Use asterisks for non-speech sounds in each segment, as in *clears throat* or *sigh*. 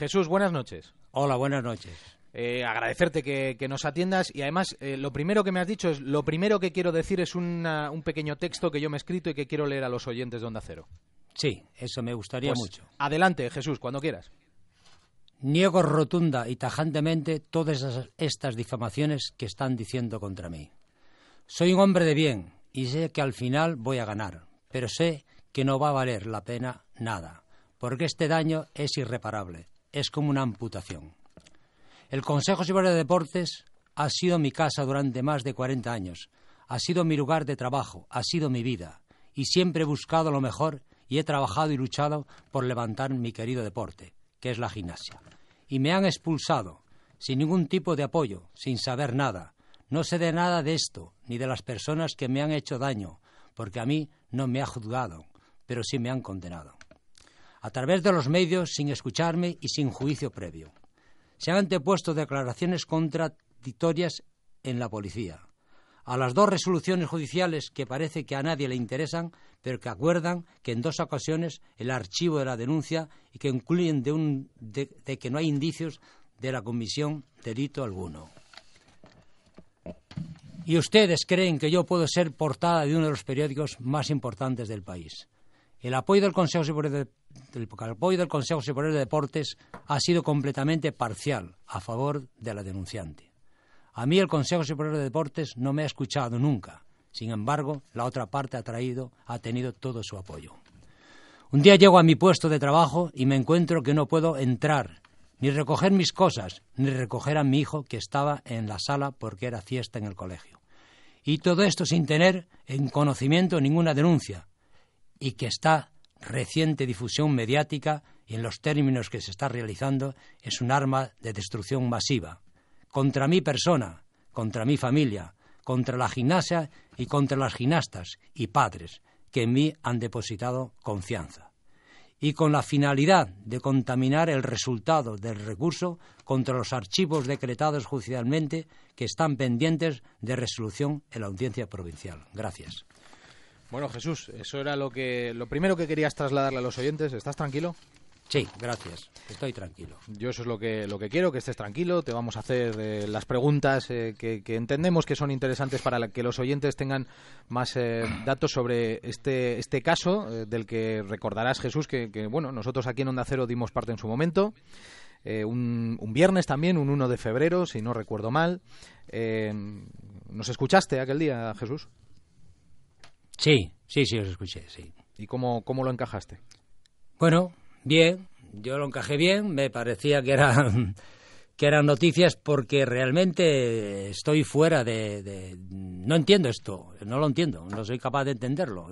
Jesús, buenas noches. Hola, buenas noches. Eh, agradecerte que, nos atiendas y además eh, lo primero que me has dicho es lo primero que quiero decir es un pequeño texto que yo me he escrito y que quiero leer a los oyentes de Onda Cero. Sí, eso me gustaría pues, mucho. Adelante, Jesús, cuando quieras. Niego rotunda y tajantemente todas estas difamaciones que están diciendo contra mí. Soy un hombre de bien y sé que al final voy a ganar, pero sé que no va a valer la pena nada, porque este daño es irreparable es como una amputación. El Consejo Superior de Deportes ha sido mi casa durante más de 40 años, ha sido mi lugar de trabajo, ha sido mi vida, y siempre he buscado lo mejor y he trabajado y luchado por levantar mi querido deporte, que es la gimnasia. Y me han expulsado, sin ningún tipo de apoyo, sin saber nada. No sé de nada de esto, ni de las personas que me han hecho daño, porque a mí no me ha juzgado, pero sí me han condenado a través de los medios sin escucharme y sin juicio previo. Se han antepuesto declaraciones contradictorias en la policía. A las dos resoluciones judiciales que parece que a nadie le interesan, pero que acuerdan que en dos ocasiones el archivo de la denuncia y que incluyen de, de que no hay indicios de la comisión delito alguno. ¿Y ustedes creen que yo puedo ser portada de uno de los periódicos más importantes del país? el apoyo del Consejo Superior de, Deportes ha sido completamente parcial a favor de la denunciante. A mí el Consejo Superior de Deportes no me ha escuchado nunca. Sin embargo, la otra parte ha traído, ha tenido todo su apoyo. Un día llego a mi puesto de trabajo y me encuentro que no puedo entrar, ni recoger mis cosas, ni recoger a mi hijo que estaba en la sala porque era fiesta en el colegio. Y todo esto sin tener en conocimiento ninguna denuncia, y que esta reciente difusión mediática y en los términos que se está realizando es un arma de destrucción masiva contra mi persona, contra mi familia, contra la gimnasia y contra las gimnastas y padres que en mí han depositado confianza, y con la finalidad de contaminar el resultado del recurso contra los archivos decretados judicialmente que están pendientes de resolución en la audiencia provincial. Gracias. Bueno, Jesús, eso era lo que lo primero que querías trasladarle a los oyentes. ¿Estás tranquilo? Sí, gracias. Estoy tranquilo. Yo eso es lo que lo que quiero, que estés tranquilo. Te vamos a hacer eh, las preguntas eh, que, entendemos que son interesantes para que los oyentes tengan más eh, *clears throat* datos sobre este este caso del que recordarás Jesús que, bueno nosotros aquí en Onda Cero dimos parte en su momento. Un, un, viernes también, un 1 de febrero, si no recuerdo mal. ¿Nos escuchaste aquel día, Jesús? Sí, sí, sí, os escuché, sí. ¿Y cómo, cómo lo encajaste? Bueno, bien, yo lo encajé bien, me parecía que eran, *laughs* que eran noticias porque realmente estoy fuera de, No entiendo esto, no lo entiendo, no soy capaz de entenderlo.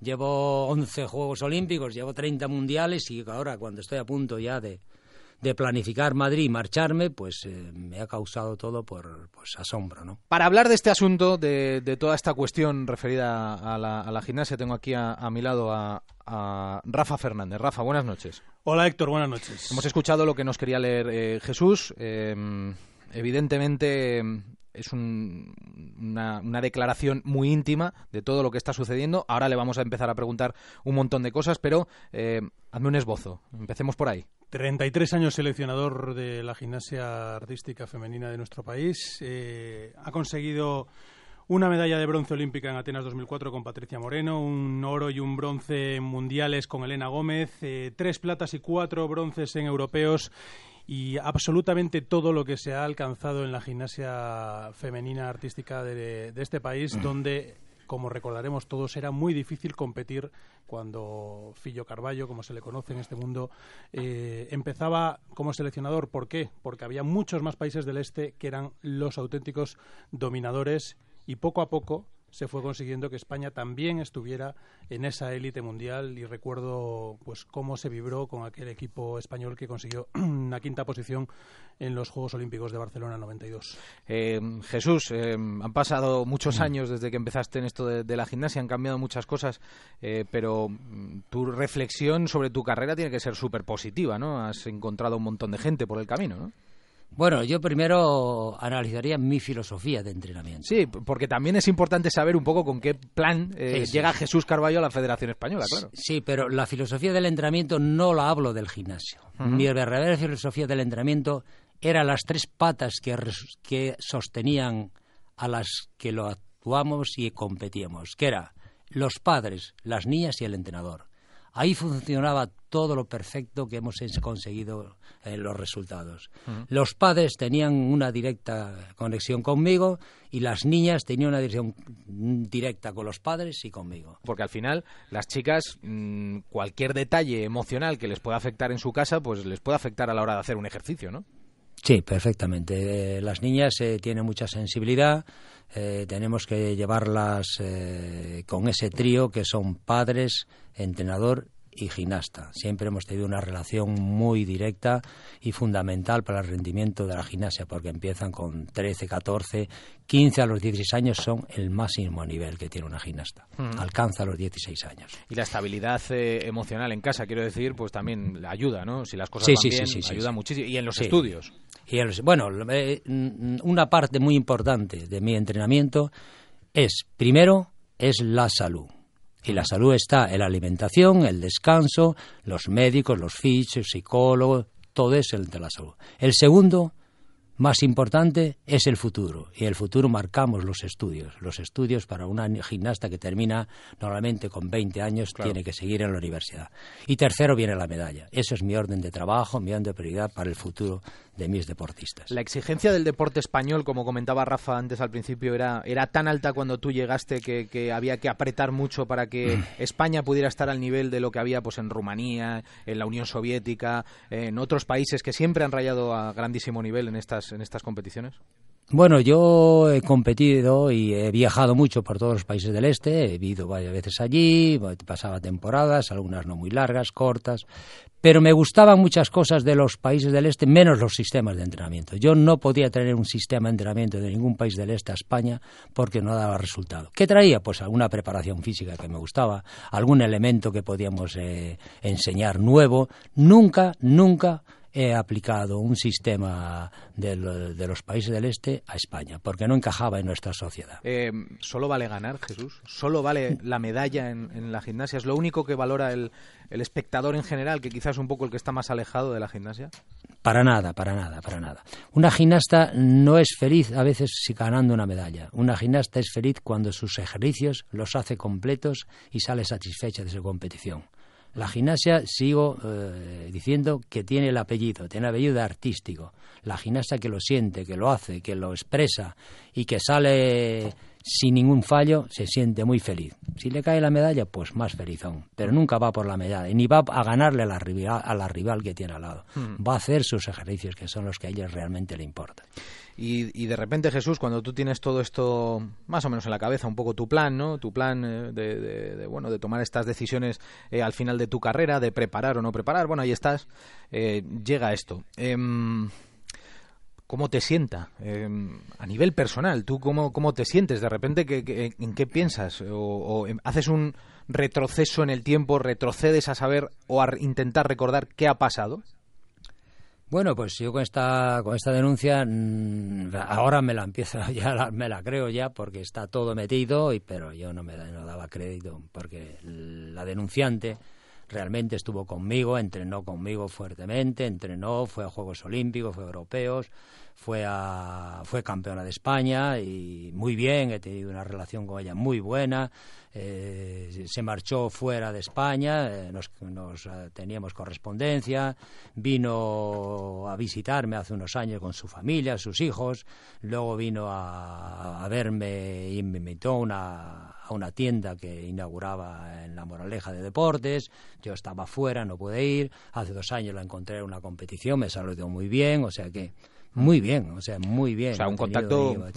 llevo 11 Juegos Olímpicos, llevo 30 Mundiales y ahora cuando estoy a punto ya de, de planificar Madrid y marcharme, pues eh, me ha causado todo por pues, asombro. ¿no? Para hablar de este asunto, de, toda esta cuestión referida a la, gimnasia, tengo aquí a, mi lado a, Rafa Fernández. Rafa, buenas noches. Hola Héctor, buenas noches. Hemos escuchado lo que nos quería leer eh, Jesús. Eh, evidentemente es una, declaración muy íntima de todo lo que está sucediendo. Ahora le vamos a empezar a preguntar un montón de cosas, pero hazme un esbozo. Empecemos por ahí. 33 años seleccionador de la gimnasia artística femenina de nuestro país. Eh, ha conseguido una medalla de bronce olímpica en Atenas 2004 con Patricia Moreno, un oro y un bronce en mundiales con Elena Gómez, eh, tres platas y cuatro bronces en europeos y absolutamente todo lo que se ha alcanzado en la gimnasia femenina artística de, de este país, *clears throat* donde como recordaremos todos, era muy difícil competir cuando Fillo Carballo, como se le conoce en este mundo, eh, empezaba como seleccionador. ¿Por qué? Porque había muchos más países del este que eran los auténticos dominadores y poco a poco se fue consiguiendo que España también estuviera en esa élite mundial y recuerdo pues cómo se vibró con aquel equipo español que consiguió *clears throat* una quinta posición en los Juegos Olímpicos de Barcelona 92. Eh, Jesús, eh, han pasado muchos años desde que empezaste en esto de, la gimnasia, han cambiado muchas cosas, eh, pero mm, tu reflexión sobre tu carrera tiene que ser súper positiva, ¿no? Has encontrado un montón de gente por el camino, ¿no? Bueno, yo primero analizaría mi filosofía de entrenamiento. Sí, porque también es importante saber un poco con qué plan eh, llega Jesús Carballo a la Federación Española, claro. Sí, pero la filosofía del entrenamiento no la hablo del gimnasio. Mi verdadera filosofía del entrenamiento era las tres patas que, que sostenían a las que lo actuamos y competíamos, que era los padres, las niñas y el entrenador. Ahí funcionaba todo lo perfecto que hemos conseguido en eh, los resultados. Los padres tenían una directa conexión conmigo y las niñas tenían una dirección directa con los padres y conmigo. Porque al final las chicas mm, cualquier detalle emocional que les pueda afectar en su casa, pues les puede afectar a la hora de hacer un ejercicio, ¿no? Sí, perfectamente. Eh, las niñas eh, tienen mucha sensibilidad. Eh, tenemos que llevarlas eh, con ese trío que son padres, entrenador y gimnasta. Siempre hemos tenido una relación muy directa y fundamental para el rendimiento de la gimnasia, porque empiezan con 13, 14, 15 a los 16 años son el máximo nivel que tiene una gimnasta. Mm. Alcanza los 16 años. Y la estabilidad eh, emocional en casa, quiero decir, pues también ayuda, ¿no? Si las cosas sí, van sí, bien, sí, ayuda muchísimo. Y en los estudios bueno, eh, mm, una parte muy importante de mi entrenamiento es, primero, es la salud. Y la salud está en la alimentación, el descanso, los médicos, los fisios, psicólogos, todo es el de la salud. El segundo, más importante, es el futuro. Y el futuro marcamos los estudios. Los estudios para una gimnasta que termina normalmente con 20 años tiene que seguir en la universidad. Y tercero viene la medalla. Eso es mi orden de trabajo, mi orden de prioridad para el futuro mis deportistas. La exigencia del deporte español, como comentaba Rafa antes al principio, era, era tan alta cuando tú llegaste que, que había que apretar mucho para que mm. España pudiera estar al nivel de lo que había pues en Rumanía, en la Unión Soviética, en otros países que siempre han rayado a grandísimo nivel en estas, en estas competiciones. Bueno, yo he competido y he viajado mucho por todos los países del este, he vivido varias veces allí, pasaba temporadas, algunas no muy largas, cortas, pero me gustaban muchas cosas de los países del este, menos los sistemas de entrenamiento. Yo no podía tener un sistema de entrenamiento de ningún país del este a España porque no daba resultado. ¿Qué traía? Pues alguna preparación física que me gustaba, algún elemento que podíamos eh, enseñar nuevo. Nunca, nunca he aplicado un sistema de los países del este a España, porque no encajaba en nuestra sociedad. Eh, ¿Solo vale ganar, Jesús? ¿Solo vale la medalla en, la gimnasia? ¿Es lo único que valora el, el espectador en general, que quizás es un poco el que está más alejado de la gimnasia? Para nada, para nada, para nada. Una gimnasta no es feliz a veces si ganando una medalla. Una gimnasta es feliz cuando sus ejercicios los hace completos y sale satisfecha de su competición. La gimnasia, sigo eh, diciendo que tiene el apellido, tiene apellido artístico. La gimnasia que lo siente, que lo hace, que lo expresa y que sale sin ningún fallo, se siente muy feliz. Si le cae la medalla, pues más feliz aún. Pero nunca va por la medalla, ni va a ganarle a la rival, a la rival que tiene al lado. Mm. Va a hacer sus ejercicios, que son los que a ella realmente le importan. Y, de repente, Jesús, cuando tú tienes todo esto más o menos en la cabeza, un poco tu plan, ¿no? Tu plan eh, de, bueno, de tomar estas decisiones eh, al final de tu carrera, de preparar o no preparar, bueno, ahí estás, eh, llega esto. Em, ¿Cómo te sienta? Em, a nivel personal, ¿tú cómo, cómo te sientes de repente? en qué piensas? ¿O, em, haces un retroceso en el tiempo, retrocedes a saber o a intentar recordar qué ha pasado? Bueno, pues yo con esta, con esta denuncia mm, ahora me la empiezo, *laughs* ya me la creo ya porque está todo metido, y, pero yo no me no daba crédito porque la denunciante realmente estuvo conmigo, entrenó conmigo fuertemente, entrenó, fue a Juegos Olímpicos, fue a Europeos, fue, fue campeona de España y muy bien, he tenido una relación con ella muy buena. Eh, se marchó fuera de España, eh, nos, eh, teníamos correspondencia, vino a visitarme hace unos años con su familia, sus hijos, luego vino a, verme y me invitó una, a una tienda que inauguraba en la Moraleja de Deportes. Yo estaba fuera, no pude ir. Hace dos años la encontré en una competición, me saludó muy bien, o sea que muy bien, o sea, muy bien. O sea, un contacto,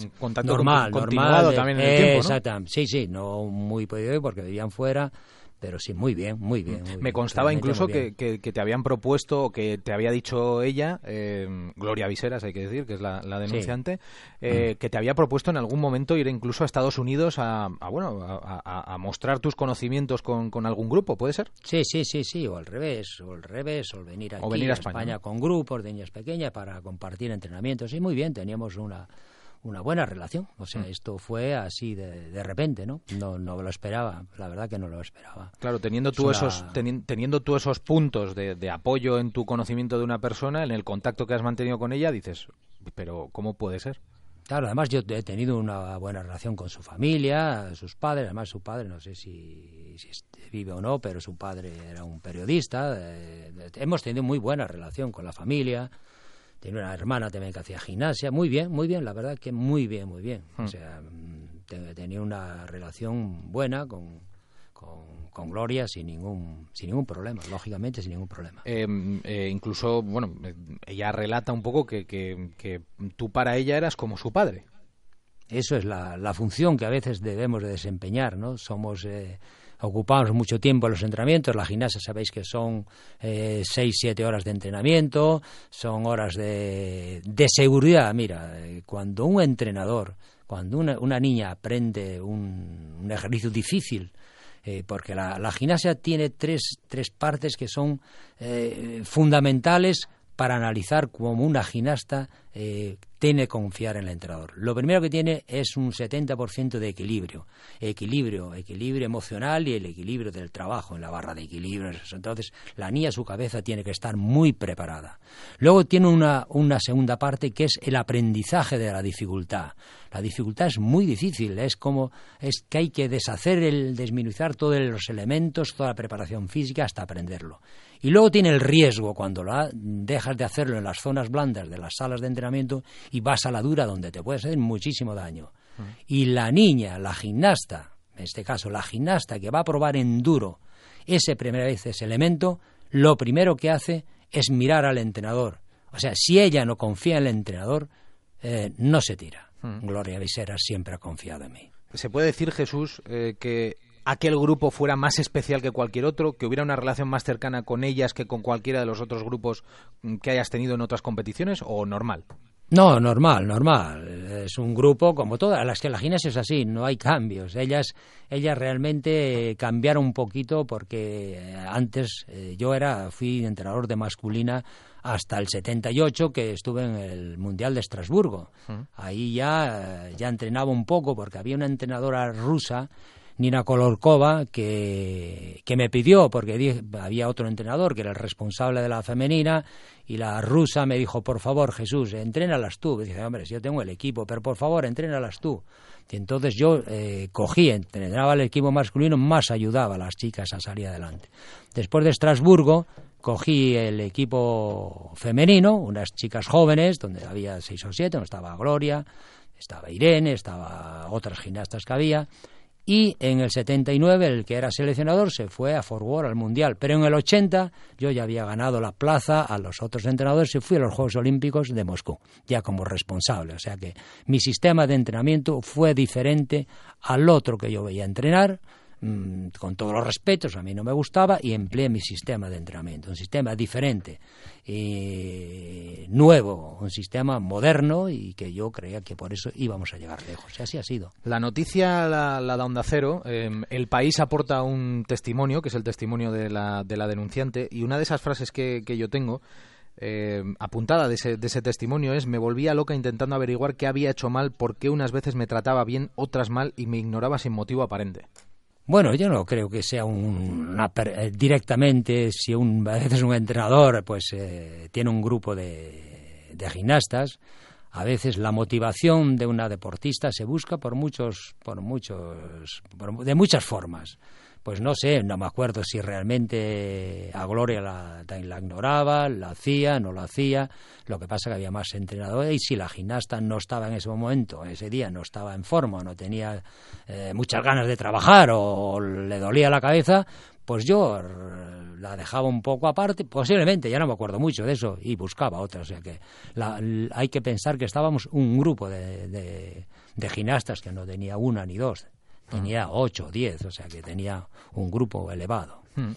normal, continuado también eh, tiempo, Exactamente, sí, sí, no muy podido porque vivían fuera, pero sí, muy bien, muy bien. Mm. Me constaba incluso que, te habían propuesto, que te había dicho ella, eh, Gloria Viseras, hay que decir, que es la, denunciante, eh, mm. que te había propuesto en algún momento ir incluso a Estados Unidos a, bueno, a, mostrar tus conocimientos con, algún grupo, ¿puede ser? Sí, sí, sí, sí, o al revés, o al revés, o venir aquí a España, con grupos de niñas pequeñas para compartir entrenamientos. y muy bien, teníamos una una buena relación. O sea, mm. esto fue así de, de repente, ¿no? ¿no? No lo esperaba, la verdad que no lo esperaba. Claro, teniendo tú, esos, teniendo tú esos puntos de, de, apoyo en tu conocimiento de una persona, en el contacto que has mantenido con ella, dices, pero ¿cómo puede ser? Claro, además yo he tenido una buena relación con su familia, sus padres, además su padre, no sé si, este vive o no, pero su padre era un periodista. Eh, hemos tenido muy buena relación con la familia, Tenía una hermana también que hacía gimnasia. Muy bien, muy bien, la verdad que muy bien, muy bien. O hmm. sea, tenía una relación buena con, con, Gloria sin ningún, sin ningún problema, lógicamente sin ningún problema. Em, eh, incluso, bueno, eh, ella relata un poco que, que, que, tú para ella eras como su padre. Eso es la, la función que a veces debemos de desempeñar, ¿no? Somos... Eh, ocupamos mucho tiempo en los entrenamientos. La gimnasia sabéis que son eh, seis siete horas de entrenamiento, son horas de, de seguridad. Mira, eh, cuando un entrenador, cuando una, niña aprende un, un ejercicio difícil, eh, porque la, gimnasia tiene tres, tres partes que son fundamentales para analizar cómo una gimnasta eh, tiene que confiar en el entrenador. Lo primero que tiene es un 70% de equilibrio. Equilibrio, equilibrio emocional y el equilibrio del trabajo en la barra de equilibrio. Entonces, la niña, su cabeza tiene que estar muy preparada. Luego tiene una, una segunda parte que es el aprendizaje de la dificultad. La dificultad es muy difícil, es como es que hay que deshacer, el, todos los elementos, toda la preparación física hasta aprenderlo. Y luego tiene el riesgo cuando la dejas de hacerlo en las zonas blandas de las salas de entrenamiento y vas a la dura donde te puedes hacer muchísimo daño. Ah. Y la niña, la gimnasta, en este caso la gimnasta que va a probar en duro ese primera vez ese elemento, lo primero que hace es mirar al entrenador. O sea, si ella no confía en el entrenador, eh, no se tira. Hmm. Gloria Visera siempre ha confiado en mí. ¿Se puede decir, Jesús, eh, que aquel grupo fuera más especial que cualquier otro, que hubiera una relación más cercana con ellas que con cualquiera de los otros grupos mm, que hayas tenido en otras competiciones o normal? No, normal, normal. Es un grupo como todas las que la gimnasia es así, no hay cambios. Ellas, ellas realmente cambiaron un poquito porque eh, antes eh, yo era, fui entrenador de masculina hasta el 78 que estuve en el Mundial de Estrasburgo. Mm. Ahí ya, eh, ya entrenaba un poco porque había una entrenadora rusa Nina Kolorkova, que, que, me pidió, porque había otro entrenador que era el responsable de la femenina, y la rusa me dijo, por favor, Jesús, entrénalas tú. dije, hombre, si yo tengo el equipo, pero por favor, entrénalas tú. Y entonces yo eh, cogí, entrenaba el equipo masculino, más ayudaba a las chicas a salir adelante. Después de Estrasburgo, cogí el equipo femenino, unas chicas jóvenes, donde había seis o siete, donde estaba Gloria, estaba Irene, estaba otras gimnastas que había y en el 79 el que era seleccionador se fue a Forward al Mundial, pero en el 80 yo ya había ganado la plaza a los otros entrenadores y fui a los Juegos Olímpicos de Moscú, ya como responsable, o sea que mi sistema de entrenamiento fue diferente al otro que yo veía entrenar, Mm, con todos los respetos, a mí no me gustaba y empleé mi sistema de entrenamiento, un sistema diferente, eh, nuevo, un sistema moderno y que yo creía que por eso íbamos a llegar lejos. Y así ha sido. La noticia la, da Onda Cero. Em, el país aporta un testimonio, que es el testimonio de la, denunciante, y una de esas frases que, yo tengo. Em, apuntada de ese, de ese, testimonio es me volvía loca intentando averiguar qué había hecho mal, por qué unas veces me trataba bien, otras mal y me ignoraba sin motivo aparente. Bueno, yo no creo que sea un, una, eh, directamente, si un, a veces un entrenador pues eh, tiene un grupo de, de, gimnastas, a veces la motivación de una deportista se busca por muchos, por muchos, de muchas formas pues no sé, no me acuerdo si realmente a Gloria la, la ignoraba, la hacía, no la hacía. Lo que pasa que había más entrenadores y si la gimnasta no estaba en ese momento, ese día no estaba en forma, no tenía eh, muchas ganas de trabajar o, le dolía la cabeza, pues yo la dejaba un poco aparte, posiblemente, ya no me acuerdo mucho de eso, y buscaba otra. O sea que hay que pensar que estábamos un grupo de, de, de gimnastas que no tenía una ni dos, tenía ah. ocho o diez, o sea que tenía un grupo elevado. Hmm.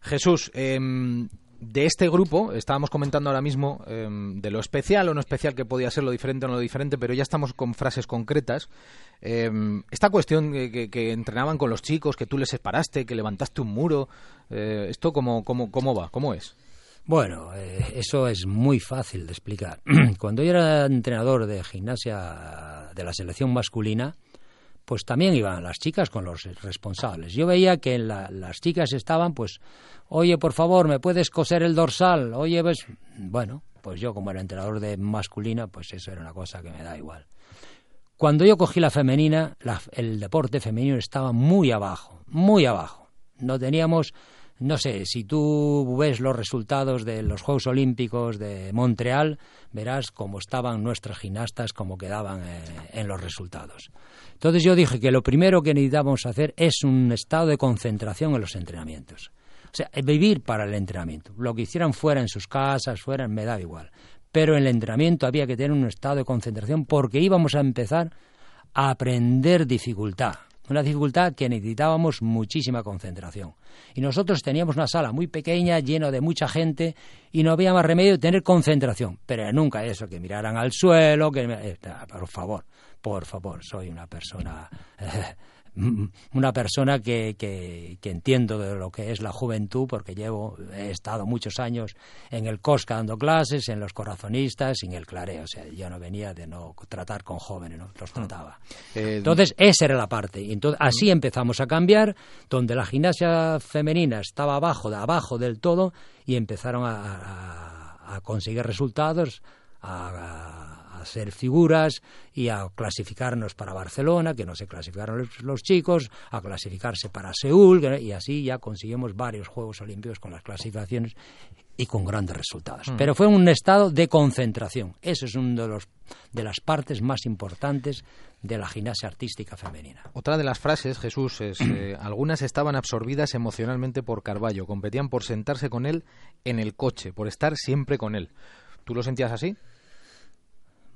Jesús, em, de este grupo, estábamos comentando ahora mismo em, de lo especial o no especial que podía ser, lo diferente o no lo diferente, pero ya estamos con frases concretas. Em, esta cuestión que, entrenaban con los chicos, que tú les separaste, que levantaste un muro, eh, ¿esto cómo, cómo, cómo va? ¿Cómo es? Bueno, eh, eso es muy fácil de explicar. *clears throat* Cuando yo era entrenador de gimnasia de la selección masculina, pues también iban las chicas con los responsables. Yo veía que las chicas estaban, pues, oye, por favor, ¿me puedes coser el dorsal? Oye, pues... bueno, pues yo como era entrenador de masculina, pues eso era una cosa que me da igual. Cuando yo cogí la femenina, el deporte femenino estaba muy abajo, muy abajo. No teníamos no sé, si tú ves los resultados de los Juegos Olímpicos de Montreal, verás cómo estaban nuestras gimnastas, cómo quedaban eh, en los resultados. Entonces yo dije que lo primero que necesitábamos hacer es un estado de concentración en los entrenamientos. O sea, vivir para el entrenamiento. Lo que hicieran fuera en sus casas, fuera, me da igual. Pero en el entrenamiento había que tener un estado de concentración porque íbamos a empezar a aprender dificultad. Una dificultad que necesitábamos muchísima concentración. Y nosotros teníamos una sala muy pequeña, llena de mucha gente, y no había más remedio que tener concentración. Pero nunca eso, que miraran al suelo, que... Eh, por favor, por favor, soy una persona... *laughs* Eh, *laughs* una persona que, entiendo de lo que es la juventud, porque llevo, he estado muchos años en el COSCA dando clases, en los corazonistas en el clareo. O sea, yo no venía de no tratar con jóvenes, ¿no? los trataba. Ah. Eh, entonces, esa era la parte. Entonces, así empezamos a cambiar, donde la gimnasia femenina estaba abajo, de abajo del todo, y empezaron a, conseguir resultados, a hacer figuras y a clasificarnos para Barcelona, que no se clasificaron los, chicos, a clasificarse para Seúl, y así ya conseguimos varios Juegos Olímpicos con las clasificaciones y con grandes resultados. Mm. Pero fue un estado de concentración. Eso es una de, de las partes más importantes de la gimnasia artística femenina. Otra de las frases, Jesús, es *clears throat* eh, algunas estaban absorbidas emocionalmente por Carballo, competían por sentarse con él en el coche, por estar siempre con él. ¿Tú lo sentías así?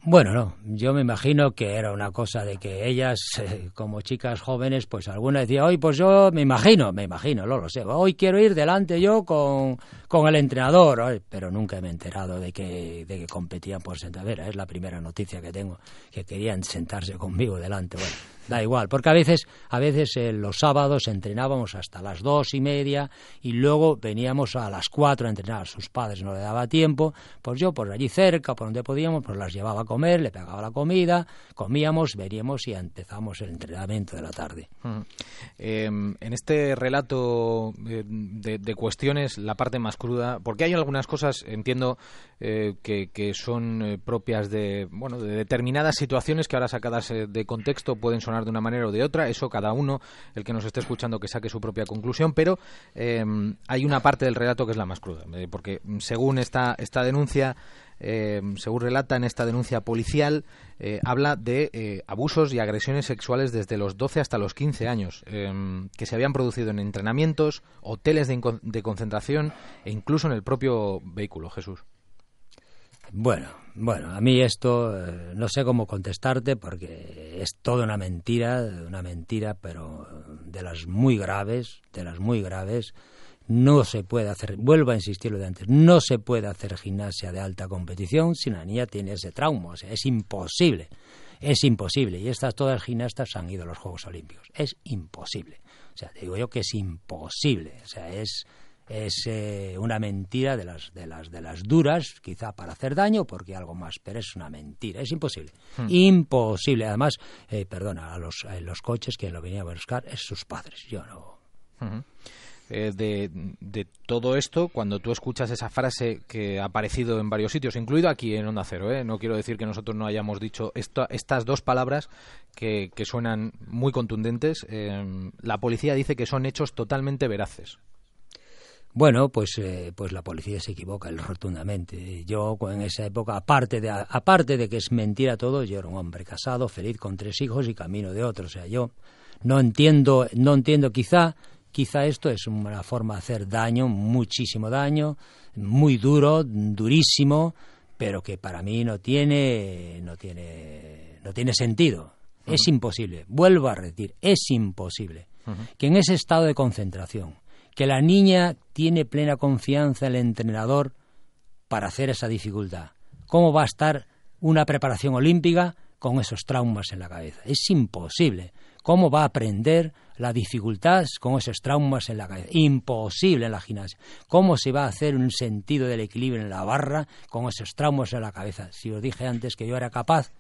Bueno, no, yo me imagino que era una cosa de que ellas, *laughs* eh, como chicas jóvenes, pues alguna decía, hoy pues yo me imagino, me imagino, no lo sé, hoy quiero ir delante yo con, con el entrenador, pero nunca me he enterado de que, de que competían por sentadera, es la primera noticia que tengo, que querían sentarse conmigo delante, bueno Da igual, porque a veces, a veces eh, los sábados entrenábamos hasta las dos y media y luego veníamos a las cuatro a entrenar. Sus padres no le daba tiempo, pues yo por allí cerca, por donde podíamos, pues las llevaba a comer, le pegaba la comida, comíamos, veníamos y empezábamos el entrenamiento de la tarde. Mm. Em, en este relato eh, de, cuestiones, la parte más cruda, porque hay algunas cosas, entiendo, eh, que, que, son propias de, bueno, de determinadas situaciones que ahora sacadas de contexto pueden sonar de una manera o de otra, eso cada uno, el que nos esté escuchando, que saque su propia conclusión, pero em, hay una parte del relato que es la más cruda, eh, porque según esta, esta denuncia, em, según relata en esta denuncia policial, eh, habla de eh, abusos y agresiones sexuales desde los 12 hasta los 15 años, em, que se habían producido en entrenamientos, hoteles de, de concentración e incluso en el propio vehículo, Jesús. Bueno, bueno, a mí esto eh, no sé cómo contestarte porque es toda una mentira, una mentira, pero de las muy graves, de las muy graves. No se puede hacer, vuelvo a insistir lo de antes, no se puede hacer gimnasia de alta competición si la niña tiene ese trauma, o sea, es imposible, es imposible. Y estas todas gimnastas han ido a los Juegos Olímpicos, es imposible. O sea, te digo yo que es imposible, o sea, es es eh, una mentira de las, de, las, de las duras, quizá para hacer daño, porque algo más, pero es una mentira, es imposible. Hmm. Imposible. Además, eh, perdona, a los, eh, los coches que lo venía a buscar es sus padres, yo no. Hmm. de, todo esto, cuando tú escuchas esa frase que ha aparecido en varios sitios, incluido aquí en Onda Cero, no quiero decir que nosotros no hayamos dicho estas dos palabras que suenan muy contundentes, la policía dice que son hechos totalmente veraces. Bueno, pues, eh, pues la policía se equivoca rotundamente. Yo en esa época, aparte de, aparte de que es mentira todo, yo era un hombre casado, feliz con tres hijos y camino de otro. O sea, yo no entiendo, no entiendo quizá, quizá esto es una forma de hacer daño, muchísimo daño, muy duro, durísimo, pero que para mí no tiene, no tiene, no tiene sentido. Es imposible. Vuelvo a repetir, es imposible que en ese estado de concentración que la niña tiene plena confianza en el entrenador para hacer esa dificultad. ¿Cómo va a estar una preparación olímpica con esos traumas en la cabeza? Es imposible. ¿Cómo va a aprender la dificultad con esos traumas en la cabeza? Imposible en la gimnasia. ¿Cómo se va a hacer un sentido del equilibrio en la barra con esos traumas en la cabeza? Si os dije antes que yo era capaz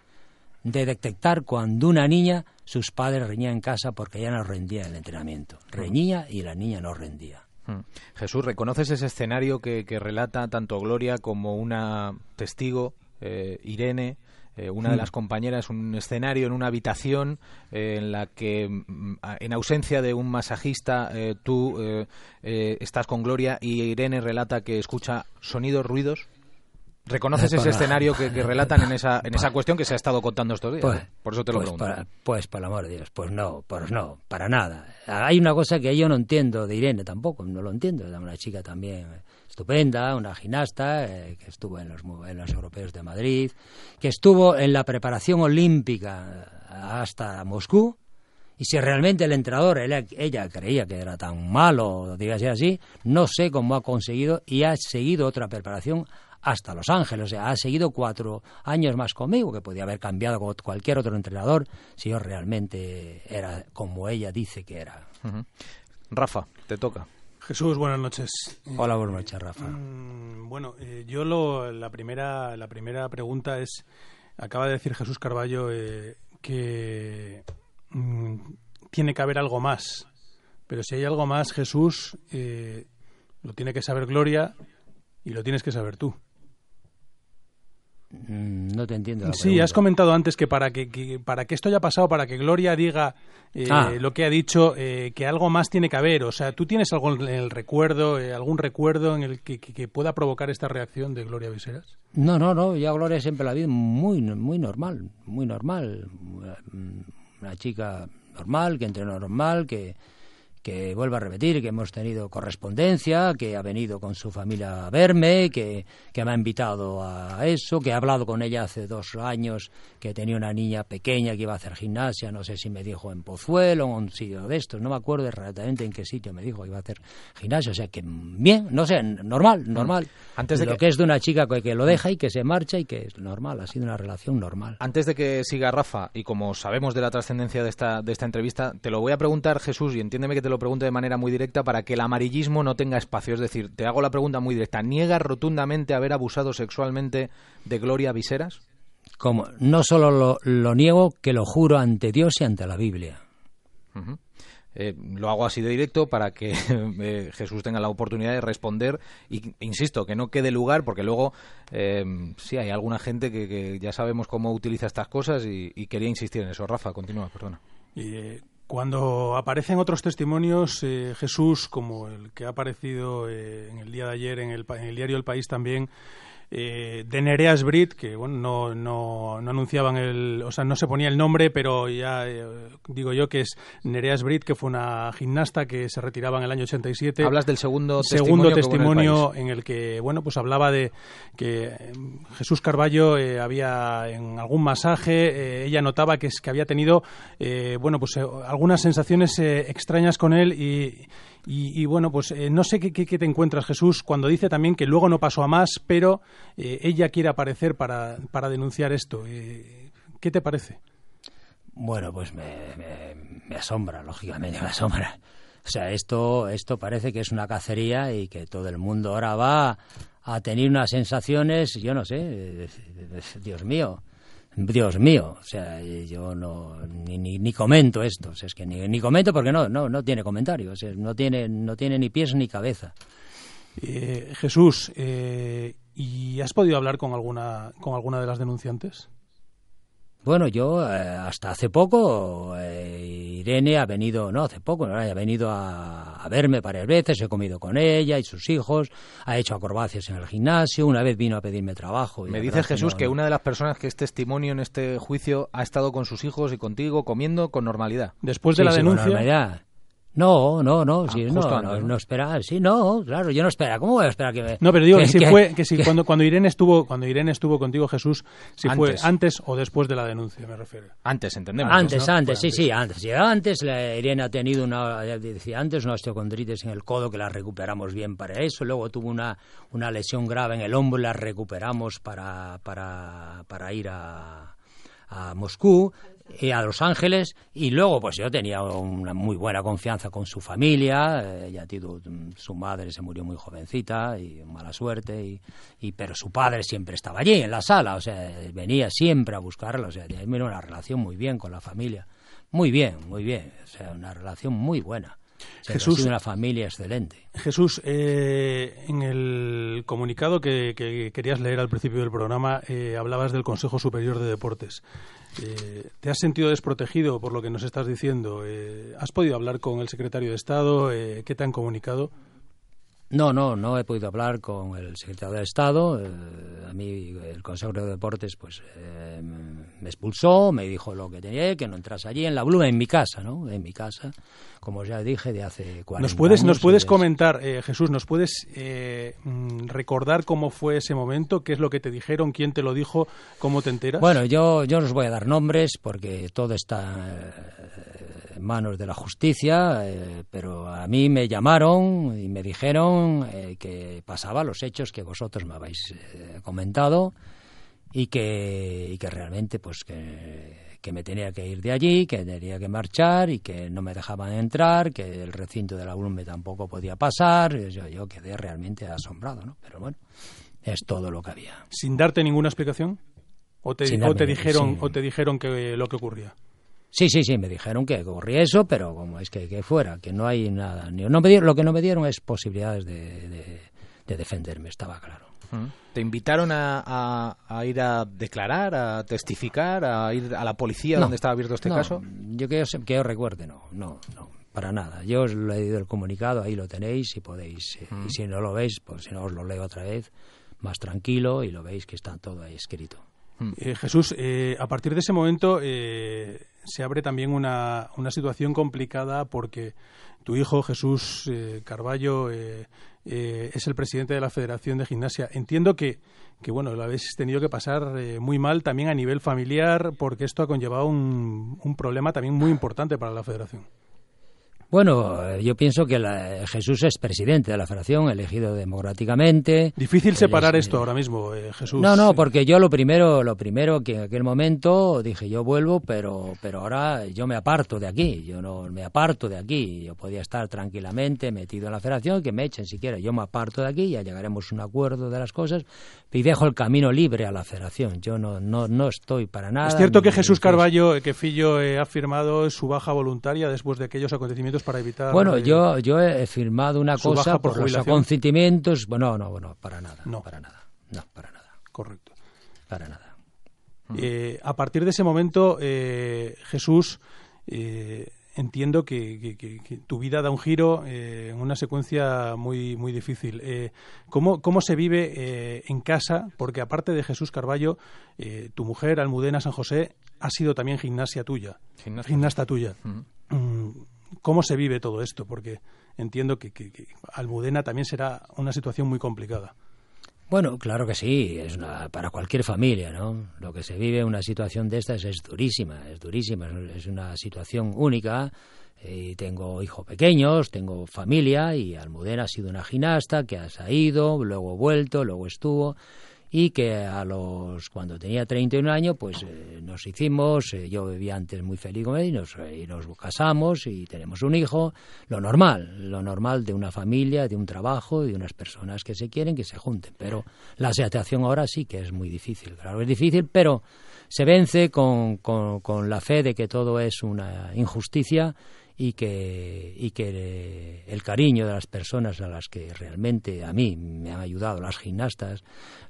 de detectar cuando una niña sus padres reñían en casa porque ella no rendía el entrenamiento. Reñía y la niña no rendía. Hmm. Jesús, ¿reconoces ese escenario que, relata tanto Gloria como una testigo, eh, Irene, eh, una de hmm. las compañeras, un escenario en una habitación eh, en la que, mm, en ausencia de un masajista, tú estás con Gloria y Irene relata que escucha sonidos, ruidos. ¿Reconoces ese escenario que, relatan en esa, en esa cuestión que se ha estado contando estos días? Pues, por eso te lo pues pregunto. pues, por el amor de Dios, pues no, pues no, para nada. Hay una cosa que yo no entiendo de Irene tampoco, no lo entiendo. Una chica también estupenda, una gimnasta eh, que estuvo en los, en los Europeos de Madrid, que estuvo en la preparación olímpica eh, hasta Moscú, y si realmente el entrenador, ella creía que era tan malo, dígase así, no sé cómo ha conseguido y ha seguido otra preparación hasta Los Ángeles. O sea, ha seguido cuatro años más conmigo, que podía haber cambiado con cualquier otro entrenador si yo realmente era como ella dice que era. Rafa, te toca. Jesús, buenas noches. Hola, buenas noches, Rafa. Mm, bueno, eh, yo lo, la, primera, la primera pregunta es, acaba de decir Jesús Carballo eh, que mm, tiene que haber algo más, pero si hay algo más, Jesús, eh, lo tiene que saber Gloria y lo tienes que saber tú. Mm, no te entiendo. sí, has comentado antes que para que, para que esto haya pasado, para que Gloria diga eh, ah. lo que ha dicho, eh, que algo más tiene que haber. O sea, ¿tú tienes algo en el recuerdo, eh, algún recuerdo en el que, pueda provocar esta reacción de Gloria Viseras? No, no, no. Ya Gloria siempre la vi muy, muy normal, muy normal. una chica normal, que entrenó normal, que, que vuelva a repetir, que hemos tenido correspondencia, que ha venido con su familia a verme, que, que, me ha invitado a eso, que he hablado con ella hace dos años, que tenía una niña pequeña que iba a hacer gimnasia, no sé si me dijo en Pozuelo o en un sitio de estos, no me acuerdo exactamente en qué sitio me dijo que iba a hacer gimnasia, o sea que bien, no sé, normal, mm. normal. Antes de lo que... es de una chica que, lo mm. deja y que se marcha y que es normal, ha sido una relación normal. Antes de que siga Rafa, y como sabemos de la trascendencia de esta, de esta entrevista, te lo voy a preguntar Jesús y entiéndeme que te lo pregunto de manera muy directa para que el amarillismo no tenga espacio. Es decir, te hago la pregunta muy directa. ¿Niega rotundamente haber abusado sexualmente de Gloria Viseras? Como no solo lo, niego, que lo juro ante Dios y ante la Biblia. Eh, lo hago así de directo para que *laughs* eh, Jesús tenga la oportunidad de responder. Y insisto, que no quede lugar, porque luego eh, sí hay alguna gente que, ya sabemos cómo utiliza estas cosas y, y, quería insistir en eso. Rafa, continúa, perdona. Cuando aparecen otros testimonios, eh, Jesús, como el que ha aparecido eh, en el día de ayer en el diario El País también, eh, de Nereas Brit, que bueno, no, no, anunciaban el, o sea, no se ponía el nombre, pero ya eh, digo yo que es Nereas Brit, que fue una gimnasta que se retiraba en el año 87. Hablas del segundo, segundo testimonio, en, el que, bueno, pues hablaba de que em, Jesús Carballo eh, había en algún masaje, eh, ella notaba que, que había tenido, bueno, pues algunas sensaciones extrañas con él y y, bueno, pues eh, no sé qué, qué, te encuentras, Jesús, cuando dice también que luego no pasó a más, pero eh, ella quiere aparecer para, denunciar esto. Eh, ¿Qué te parece? Bueno, pues me, me, asombra, lógicamente me asombra. O sea, esto, esto parece que es una cacería y que todo el mundo ahora va a tener unas sensaciones, yo no sé, Dios mío. Dios mío, o sea, yo no ni, ni, comento esto, o sea, es que ni, ni, comento porque no, no, no tiene comentarios, no tiene, no tiene ni pies ni cabeza. Eh, Jesús, eh, ¿y has podido hablar con alguna, con alguna de las denunciantes? Bueno, yo eh, hasta hace poco Irene ha venido, no hace poco, ¿no? ha venido a, verme varias veces, he comido con ella y sus hijos, ha hecho acorbacias en el gimnasio, una vez vino a pedirme trabajo. Y Me dices, Jesús, que, una de las personas que es testimonio en este juicio ha estado con sus hijos y contigo comiendo con normalidad. Después de la denuncia. No, no, no, ah, no, sí, no, claro, yo no esperaba, ¿cómo voy a esperar que me, No, pero digo que, si fue, que si *laughs* cuando, cuando Irene estuvo, cuando Irene estuvo contigo Jesús, si fue antes o después de la denuncia, me refiero. Antes, entendemos. Antes, antes, sí, sí, antes. ya antes la Irene ha tenido una, decía antes una osteocondritis en el codo que la recuperamos bien para eso, luego tuvo una, una lesión grave en el hombro y la recuperamos para, para, para ir a a Moscú y a Los Ángeles y luego pues yo tenía una muy buena confianza con su familia, ella eh, su madre se murió muy jovencita y mala suerte, y, pero su padre siempre estaba allí en la sala, o sea, venía siempre a buscarla, o sea, tenía una relación muy bien con la familia, muy bien, muy bien, o sea, una relación muy buena. una familia excelente. Jesús, eh, en el comunicado que, querías leer al principio del programa eh, hablabas del Consejo Superior de Deportes. Eh, ¿Te has sentido desprotegido por lo que nos estás diciendo? Eh, ¿Has podido hablar con el secretario de Estado? Eh, ¿Qué te han comunicado? No, no, no he podido hablar con el secretario de Estado. Eh, a mí el Consejo de Deportes pues eh, me expulsó, me dijo lo que tenía, que no entras allí en la Bluma, en mi casa, ¿no? En mi casa, como ya dije, de hace 40 ¿Nos puedes, años, Nos puedes comentar, eh, Jesús, ¿nos puedes mm, recordar cómo fue ese momento? ¿Qué es lo que te dijeron? ¿Quién te lo dijo? ¿Cómo te enteras? Bueno, yo, yo no os voy a dar nombres porque todo está manos de la justicia, eh, pero a mí me llamaron y me dijeron eh, que pasaba los hechos que vosotros me habéis eh, comentado y que, que realmente pues que, me tenía que ir de allí, que tenía que marchar y que no me dejaban entrar, que el recinto de la UNME tampoco podía pasar. Yo, quedé realmente asombrado, ¿no? Pero bueno, es todo lo que había. ¿Sin darte ninguna explicación? ¿O te, dijeron, o te dijeron que, lo que ocurría? Sí, sí, sí, me dijeron que corría eso, pero como es que, fuera, que no hay nada. no lo que no me dieron es posibilidades de, defenderme, estaba claro. ¿Te invitaron a, ir a declarar, a testificar, a ir a la policía donde estaba abierto este caso? Yo que, yo que os recuerde, no, no, no, para nada. Yo os he leído el comunicado, ahí lo tenéis, eh, y podéis. Y si no lo veis, pues si no os lo leo otra vez, más tranquilo y lo veis que está todo ahí escrito. Hmm. Eh, Jesús, eh, a partir de ese momento eh, se abre también una, situación complicada porque tu hijo, Jesús Carballo, es el presidente de la Federación de Gimnasia. Entiendo que, bueno, lo habéis tenido que pasar muy mal también a nivel familiar porque esto ha conllevado un problema también muy importante para la federación. Bueno, eh, yo pienso que eh, Jesús es presidente de la federación, elegido democráticamente. Difícil separar esto eh, ahora mismo, Jesús. No, no, porque yo lo primero, lo primero que en aquel momento dije yo vuelvo, pero, pero ahora yo me aparto de aquí, yo no me aparto de aquí. Yo podía estar tranquilamente metido en la federación, que me echen siquiera. Yo me aparto de aquí, ya llegaremos a un acuerdo de las cosas y dejo el camino libre a la federación. Yo no, no, no estoy para nada. Es cierto que Jesús Carballo, que Fillo ha firmado su baja voluntaria después de aquellos acontecimientos para evitar. Bueno, eh, yo, yo he firmado una cosa por, los consentimientos. Bueno, no, bueno, para nada. No. Para nada. No, para nada. Correcto. Para nada. Eh, a partir de ese momento, eh, Jesús, entiendo que, tu vida da un giro en una secuencia muy, muy difícil. ¿cómo, ¿cómo, se vive en casa? Porque aparte de Jesús Carballo, tu mujer, Almudena San José, ha sido también gimnasia tuya. Gimnasta, tuya cómo se vive todo esto, porque entiendo que, Almudena también será una situación muy complicada. Bueno, claro que sí, es para cualquier familia, ¿no? Lo que se vive una situación de estas es durísima, es durísima, es una situación única. Eh, y tengo hijos pequeños, tengo familia y Almudena ha sido una gimnasta que ha ido, luego vuelto, luego estuvo y que a los cuando tenía 31 años pues eh, nos hicimos eh, yo vivía antes muy feliz con él y nos, eh, y casamos y tenemos un hijo lo normal lo normal de una familia de un trabajo de unas personas que se quieren que se junten pero la situación ahora sí que es muy difícil claro es difícil pero se vence con, con, con la fe de que todo es una injusticia y que, y que el cariño de las personas a las que realmente a mí me han ayudado, las gimnastas,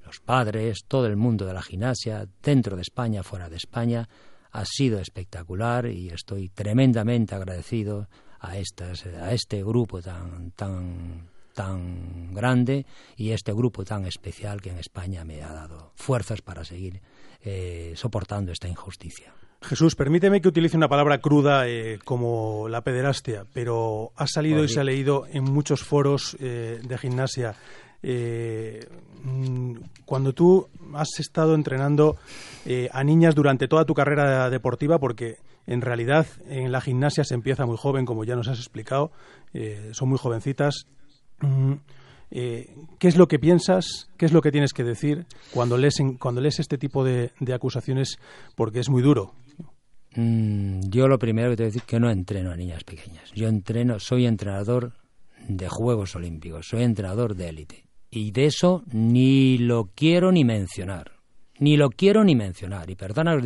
los padres, todo el mundo de la gimnasia, dentro de España, fuera de España, ha sido espectacular y estoy tremendamente agradecido a, este grupo tan, tan, tan grande y este grupo tan especial que en España me ha dado fuerzas para seguir eh, soportando esta injusticia. Jesús, permíteme que utilice una palabra cruda eh, como la pederastia, pero ha salido y se ha leído en muchos foros eh, de gimnasia. Eh, mm, cuando tú has estado entrenando a niñas durante toda tu carrera deportiva, porque en realidad en la gimnasia se empieza muy joven, como ya nos has explicado, son muy jovencitas. Mm, ¿Qué es lo que piensas? ¿Qué es lo que tienes que decir cuando lees, cuando lees este tipo de, acusaciones? Porque es muy duro Mm, yo lo primero que te voy a decir que no entreno a niñas pequeñas. Yo entreno, soy entrenador de Juegos Olímpicos, soy entrenador de élite. Y de eso ni lo quiero ni mencionar. Ni lo quiero ni mencionar. Y perdona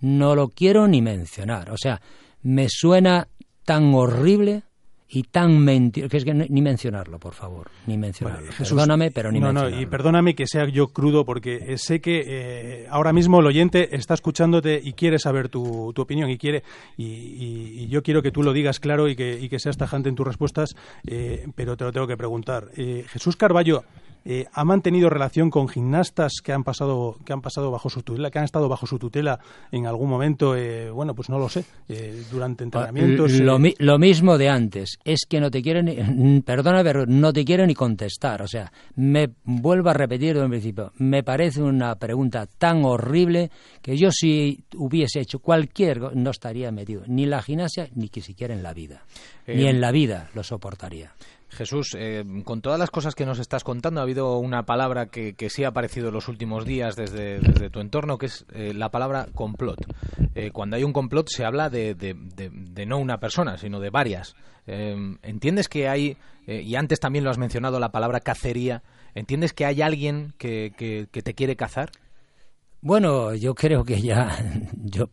no lo quiero ni mencionar. O sea, me suena tan horrible y tan mentiroso, que es que ni mencionarlo, por favor, ni mencionarlo. perdóname, pero ni mencionarlo. No, y perdóname que sea yo crudo, porque sé que eh, ahora mismo el oyente está escuchándote y quiere saber tu, opinión y quiere y, y, yo quiero que tú lo digas claro y que, y que seas tajante en tus respuestas, eh, pero te lo tengo que preguntar. Eh, Jesús Carballo eh, ha mantenido relación con gimnastas que han pasado que han pasado bajo su tutela, que han estado bajo su tutela en algún momento, eh, bueno, pues no lo sé, eh, durante entrenamientos. Lo, mismo de antes, es que no te quieren, *laughs* perdona, pero no te quiero ni contestar. O sea, me vuelvo a repetir desde principio, me parece una pregunta tan horrible que yo si hubiese hecho cualquier, no estaría metido, ni en la gimnasia, ni que siquiera en la vida, ni em, en la vida lo soportaría. Jesús, eh, con todas las cosas que nos estás contando, ha habido una palabra que, sí ha aparecido en los últimos días desde, tu entorno, que es eh, la palabra complot. Eh, cuando hay un complot se habla de, no una persona, sino de varias. Em, ¿Entiendes que hay, y antes también lo has mencionado, la palabra cacería? ¿Entiendes que hay alguien que, te quiere cazar? Bueno, yo creo que ya, *laughs* yo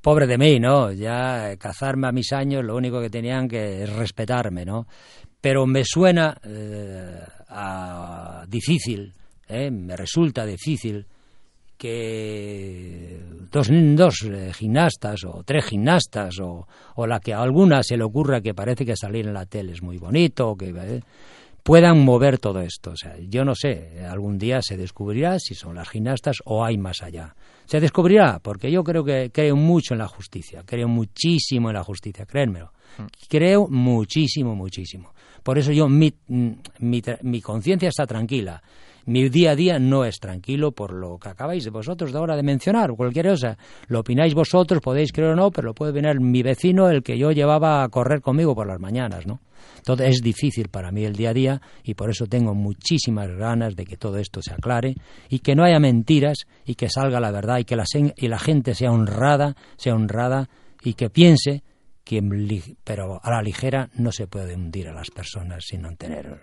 pobre de mí, ¿no? Ya cazarme a mis años, lo único que tenían que es respetarme, ¿no? pero me suena eh, difícil, eh, me resulta difícil que dos, dos eh, gimnastas o tres gimnastas o, la que a alguna se le ocurra que parece que salir en la tele es muy bonito, que puedan mover todo esto. yo no sé, algún día se descubrirá si son las gimnastas o hay más allá. Se descubrirá, porque yo creo que creo mucho en la justicia, creo muchísimo en la justicia, créenmelo. Mm. Creo muchísimo, muchísimo. Por eso yo, mi, mm, mi, conciencia está tranquila. Mi día a día no es tranquilo por lo que acabáis vosotros de ahora de mencionar, cualquier cosa. Lo opináis vosotros, podéis creer o no, pero lo puede opinar mi vecino, el que yo llevaba a correr conmigo por las mañanas, ¿no? Entonces es difícil para mí el día a día y por eso tengo muchísimas ganas de que todo esto se aclare y que no haya mentiras y que salga la verdad y que la, la gente sea honrada, sea honrada y que piense quien, pero a la ligera no se puede hundir a las personas sin tener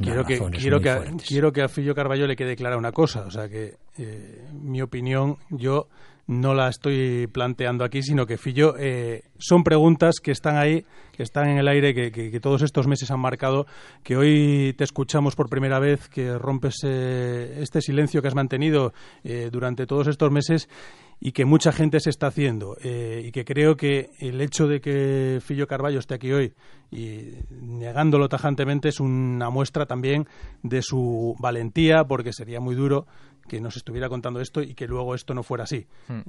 quiero que, quiero que, quiero que a Fillo Carballo le quede clara una cosa, o sea que eh, mi opinión yo no la estoy planteando aquí, sino que Fillo eh, son preguntas que están ahí, que están en el aire, que, que, todos estos meses han marcado, que hoy te escuchamos por primera vez, que rompes eh, este silencio que has mantenido eh, durante todos estos meses y que mucha gente se está haciendo eh, y que creo que el hecho de que Fillo Carballo esté aquí hoy y negándolo tajantemente es una muestra también de su valentía porque sería muy duro que nos estuviera contando esto y que luego esto no fuera así. Hmm.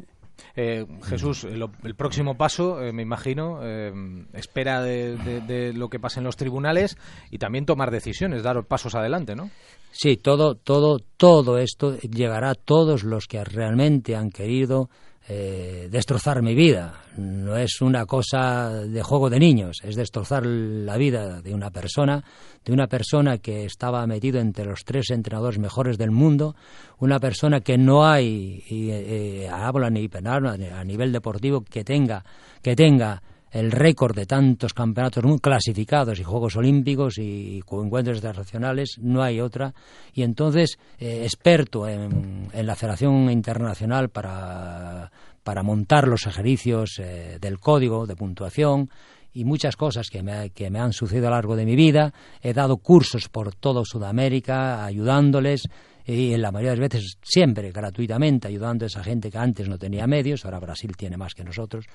Eh, Jesús, mm. el, próximo paso, eh, me imagino, eh, espera de, lo que pase en los tribunales y también tomar decisiones, dar pasos adelante, ¿no? Sí, todo, todo, todo esto llegará a todos los que realmente han querido eh, destrozar mi vida, no es una cosa de juego de niños, es destrozar la vida de una persona, de una persona que estaba metido entre los tres entrenadores mejores del mundo, una persona que no hay, y, eh, eh, penal a nivel deportivo, que tenga, que tenga el récord de tantos campeonatos clasificados y Juegos Olímpicos y, encuentros internacionales, no hay otra. Y entonces, eh, experto en, la Federación Internacional para, montar los ejercicios eh, del código de puntuación y muchas cosas que me, que me han sucedido a lo largo de mi vida. He dado cursos por todo Sudamérica ayudándoles y en la mayoría de las veces siempre gratuitamente ayudando a esa gente que antes no tenía medios, ahora Brasil tiene más que nosotros.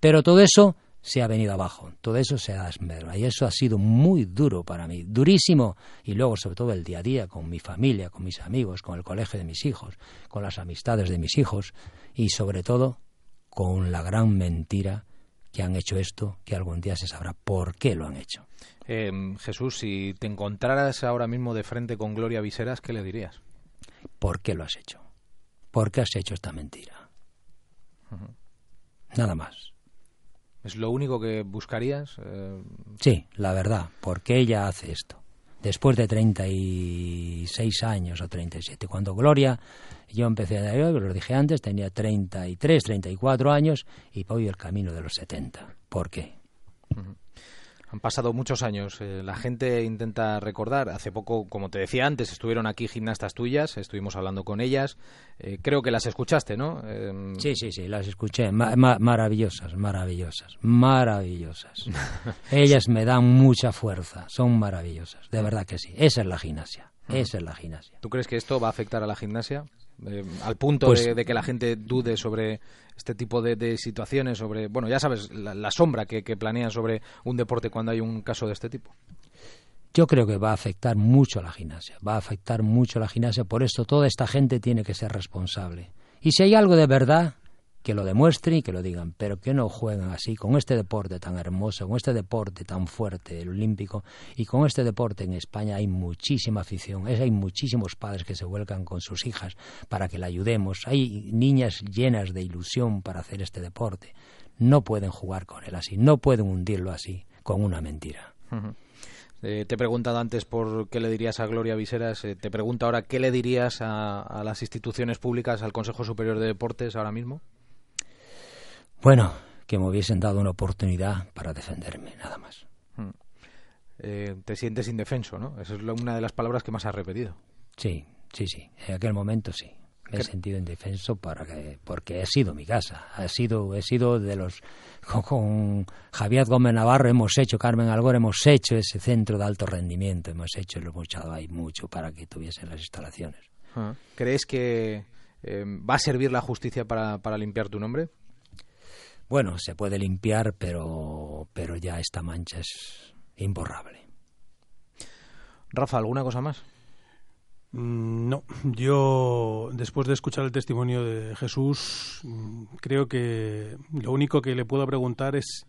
Pero todo eso se ha venido abajo. Todo eso se ha esmerado. Y eso ha sido muy duro para mí, durísimo. Y luego, sobre todo, el día a día con mi familia, con mis amigos, con el colegio de mis hijos, con las amistades de mis hijos y, sobre todo, con la gran mentira que han hecho esto, que algún día se sabrá por qué lo han hecho. Em, Jesús, si te encontraras ahora mismo de frente con Gloria Viseras, ¿qué le dirías? ¿Por qué lo has hecho? ¿Por qué has hecho esta mentira? Nada más. ¿Es lo único que buscarías? Eh, sí, la verdad. ¿Por qué ella hace esto? Después de 36 años o 37. Cuando Gloria, yo empecé a lo dije antes, tenía 33, 34 años y voy el camino de los 70. ¿Por qué? Han pasado muchos años. Eh, la gente intenta recordar. Hace poco, como te decía antes, estuvieron aquí gimnastas tuyas, estuvimos hablando con ellas. Eh, creo que las escuchaste, ¿no? Em, sí, sí, sí, las escuché. maravillosas, maravillosas, maravillosas. *laughs* ellas me dan mucha fuerza, son maravillosas, de verdad que sí. Esa es la gimnasia, esa es la gimnasia. ¿Tú crees que esto va a afectar a la gimnasia? al punto pues de, que la gente dude sobre este tipo de, situaciones, sobre, bueno, ya sabes, la, sombra que, planean sobre un deporte cuando hay un caso de este tipo. Yo creo que va a afectar mucho a la gimnasia, va a afectar mucho a la gimnasia, por esto toda esta gente tiene que ser responsable. Y si hay algo de verdad, que lo demuestre y que lo digan, pero que no jueguen así con este deporte tan hermoso, con este deporte tan fuerte, el olímpico, y con este deporte en España hay muchísima afición, hay muchísimos padres que se vuelcan con sus hijas para que la ayudemos, hay niñas llenas de ilusión para hacer este deporte, no pueden jugar con él así, no pueden hundirlo así, con una mentira. Eh, te he preguntado antes por qué le dirías a Gloria Viseras. Eh, te pregunto ahora qué le dirías a, las instituciones públicas, al Consejo Superior de Deportes ahora mismo. Bueno, que me hubiesen dado una oportunidad para defenderme, nada más. Mm. Eh, te sientes indefenso, ¿no? Esa es una de las palabras que más has repetido. Sí, sí, sí. En aquel momento sí. Me he sentido indefenso porque he sido mi casa. sido, he sido de los. *laughs* Con, Javier Gómez Navarro hemos hecho, Carmen Algor, hemos hecho ese centro de alto rendimiento. Hemos hecho, lo hemos echado ahí mucho para que tuviesen las instalaciones. Ah. ¿Crees que eh, va a servir la justicia para limpiar tu nombre? Bueno, se puede limpiar, pero, pero ya esta mancha es imborrable. Rafa, ¿alguna cosa más? Mm, no, yo después de escuchar el testimonio de Jesús, mm, creo que lo único que le puedo preguntar es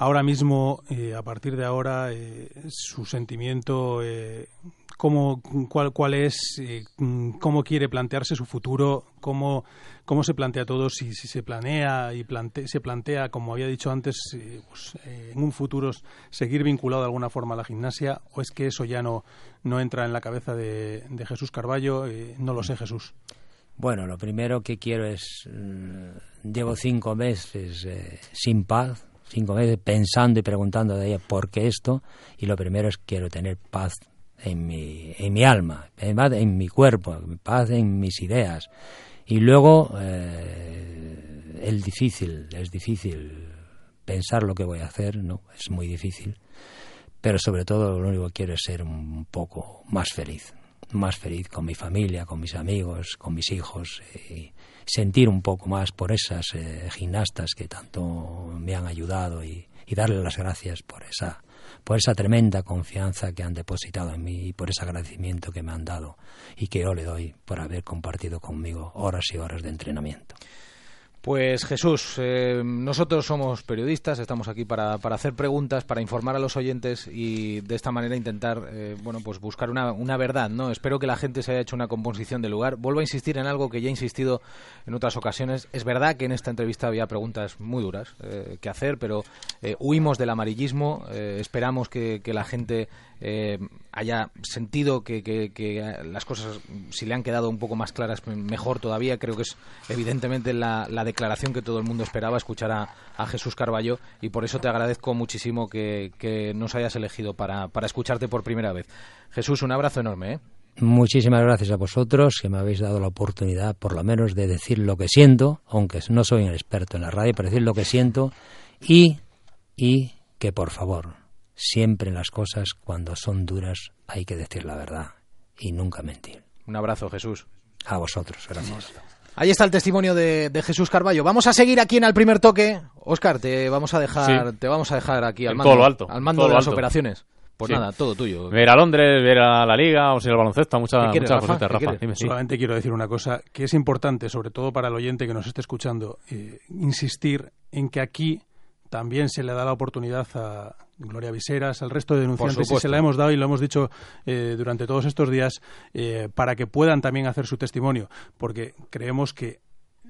ahora mismo, eh, a partir de ahora, eh, su sentimiento, eh, cómo, cuál, cuál es, cómo quiere plantearse su futuro, cómo, cómo se plantea todo, si, se planea y se plantea, como había dicho antes, pues, en un futuro seguir vinculado de alguna forma a la gimnasia, o es que eso ya no, no entra en la cabeza de, de Jesús Carballo, no lo sé, Jesús. Bueno, lo primero que quiero es, llevo cinco meses sin paz, cinco meses pensando y preguntando de ella por qué esto, y lo primero es quiero tener paz en mi, en mi alma, en mi cuerpo, paz en mis ideas. Y luego eh, el difícil, es difícil pensar lo que voy a hacer, no, es muy difícil. Pero sobre todo lo único que quiero es ser un poco más feliz, más feliz con mi familia, con mis amigos, con mis hijos. Y, sentir un poco más por esas eh, gimnastas que tanto me han ayudado y, darles darle las gracias por esa por esa tremenda confianza que han depositado en mí y por ese agradecimiento que me han dado y que yo le doy por haber compartido conmigo horas y horas de entrenamiento. Pues Jesús, eh, nosotros somos periodistas, estamos aquí para, hacer preguntas, para informar a los oyentes y de esta manera intentar, eh, bueno, pues buscar una, una, verdad, ¿no? Espero que la gente se haya hecho una composición del lugar. Vuelvo a insistir en algo que ya he insistido en otras ocasiones. Es verdad que en esta entrevista había preguntas muy duras eh, que hacer, pero huimos del amarillismo, esperamos que, que la gente eh, haya sentido que, las cosas, si le han quedado un poco más claras, mejor todavía. Creo que es evidentemente la, la declaración que todo el mundo esperaba escuchar a, Jesús Carballo y por eso te agradezco muchísimo que, nos hayas elegido para, escucharte por primera vez. Jesús, un abrazo enorme. ¿eh? Muchísimas gracias a vosotros que me habéis dado la oportunidad, por lo menos, de decir lo que siento, aunque no soy un experto en la radio, pero decir lo que siento y, y que por favor Siempre las cosas, cuando son duras, hay que decir la verdad y nunca mentir. Un abrazo, Jesús. A vosotros, gracias. Ahí está el testimonio de, Jesús Carballo. Vamos a seguir aquí en el primer toque. Óscar, te vamos a dejar, te vamos a dejar aquí al mando, al mando de las operaciones. Pues nada, todo tuyo. Ver a Londres, ver a la Liga, o si el baloncesto, muchas mucha Solamente quiero decir una cosa que es importante, sobre todo para el oyente que nos esté escuchando, eh, insistir en que aquí también se le da la oportunidad a Gloria Viseras, al resto de denunciantes, y se la hemos dado y lo hemos dicho eh, durante todos estos días, eh, para que puedan también hacer su testimonio, porque creemos que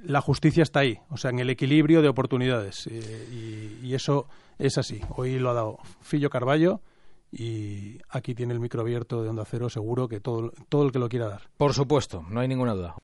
la justicia está ahí, o sea, en el equilibrio de oportunidades, eh, y, eso es así. Hoy lo ha dado Fillo Carballo. Y aquí tiene el micro abierto de Onda Cero, seguro que todo, todo el que lo quiera dar. Por supuesto, no hay ninguna duda.